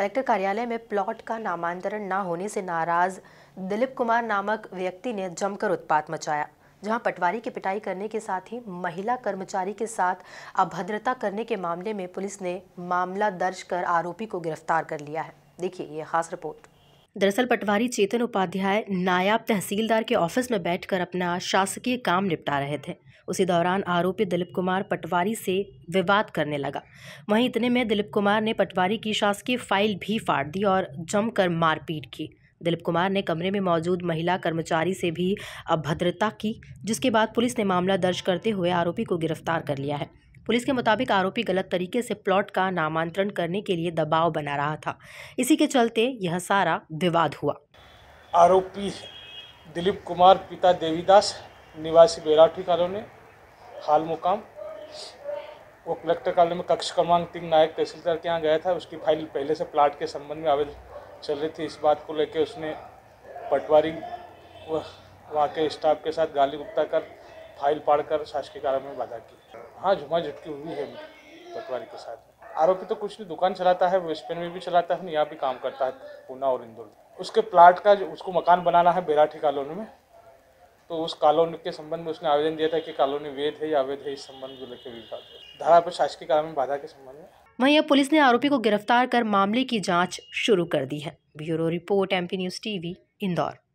collector कार्यालय में plot का नामांतरण ना होने से नाराज दिलीप कुमार नामक व्यक्ति ने जमकर उत्पात मचाया जहां पटवारी की पिटाई करने के साथ ही महिला कर्मचारी के साथ अभद्रता करने के मामले में पुलिस ने मामला दर्ज कर आरोपी को गिरफ्तार कर लिया है देखिए ये खास रिपोर्ट दरअसल पटवारी चेतन उपाध्याय नायाब तहसीलदार के ऑफिस में बैठकर अपना शासकीय काम निपटा रहे थे उसी दौरान आरोपी दिलीप कुमार पटवारी से विवाद करने लगा वहीं इतने में दिलीप कुमार ने पटवारी की शासकीय फाइल भी फाड़ दी और जमकर मारपीट की दिलीप कुमार ने कमरे में मौजूद महिला कर्मचारी से भी अभद्रता की जिसके बाद पुलिस ने मामला दर्ज करते हुए आरोपी को गिरफ्तार कर लिया है पुलिस के मुताबिक आरोपी गलत तरीके से प्लॉट का नामांतरण करने के लिए दबाव बना रहा था इसी के चलते यह सारा विवाद हुआ आरोपी दिलीप कुमार पिता देवीदास निवासी बेराठी कॉलोनी हाल मुकाम वो कलेक्टर कार्यालय में कक्ष क्रमांक तीन नायक तहसीलदार के यहाँ गया था उसकी फाइल पहले से प्लाट के संबंध में आवेदन चल रही थी इस बात को लेकर उसने पटवारी वहाँ के स्टाफ के साथ गाली गुप्ता कर फाइल पाड़ कर शासकीय कार्य में बाधा की हाँ झुमा झुटकी हुई है पटवारी के साथ आरोपी तो कुछ नहीं दुकान चलाता है वेस्ट में भी चलाता है यहाँ भी काम करता है पूना और इंदौर उसके प्लाट का जो उसको मकान बनाना है बेराठी कॉलोनी में तो उस कॉलोनी के संबंध में उसने आवेदन दिया था कि कॉलोनी वेद है या अवैध है इस संबंध को लेकर विभाग धारा पर शासकीय कार्य में बाधा के संबंध में वहीं अब पुलिस ने आरोपी को गिरफ्तार कर मामले की जांच शुरू कर दी है bureau report MP news TV Indore